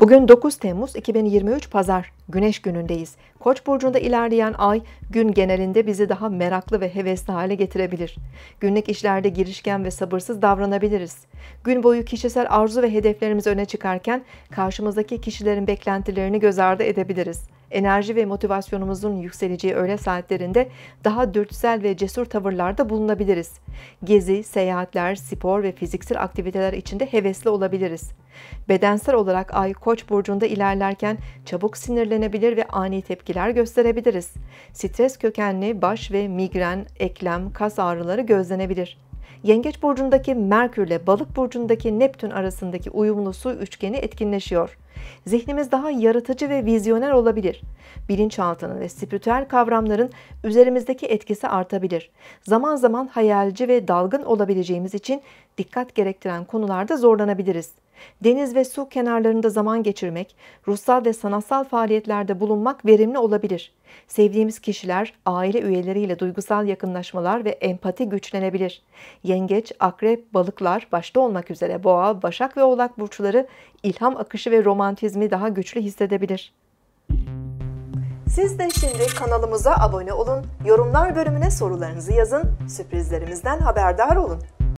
Bugün 9 Temmuz 2023 Pazar, Güneş günündeyiz. Koç burcunda ilerleyen ay gün genelinde bizi daha meraklı ve hevesli hale getirebilir. Günlük işlerde girişken ve sabırsız davranabiliriz. Gün boyu kişisel arzu ve hedeflerimiz öne çıkarken karşımızdaki kişilerin beklentilerini göz ardı edebiliriz enerji ve motivasyonumuzun yükseleceği öğle saatlerinde daha dürtüsel ve cesur tavırlarda bulunabiliriz. Gezi, seyahatler, spor ve fiziksel aktiviteler içinde hevesli olabiliriz. Bedensel olarak Ay Koç burcunda ilerlerken çabuk sinirlenebilir ve ani tepkiler gösterebiliriz. Stres kökenli baş ve migren, eklem, kas ağrıları gözlenebilir. Yengeç burcundaki Merkür ile Balık burcundaki Neptün arasındaki uyumlu su üçgeni etkinleşiyor. Zihnimiz daha yaratıcı ve vizyoner olabilir. Bilinçaltının ve spiritüel kavramların üzerimizdeki etkisi artabilir. Zaman zaman hayalci ve dalgın olabileceğimiz için dikkat gerektiren konularda zorlanabiliriz. Deniz ve su kenarlarında zaman geçirmek, ruhsal ve sanatsal faaliyetlerde bulunmak verimli olabilir. Sevdiğimiz kişiler, aile üyeleriyle duygusal yakınlaşmalar ve empati güçlenebilir. Yengeç, akrep, balıklar başta olmak üzere boğa, başak ve oğlak burçları ilham akışı ve romantizmi daha güçlü hissedebilir. Siz de şimdi kanalımıza abone olun, yorumlar bölümüne sorularınızı yazın, sürprizlerimizden haberdar olun.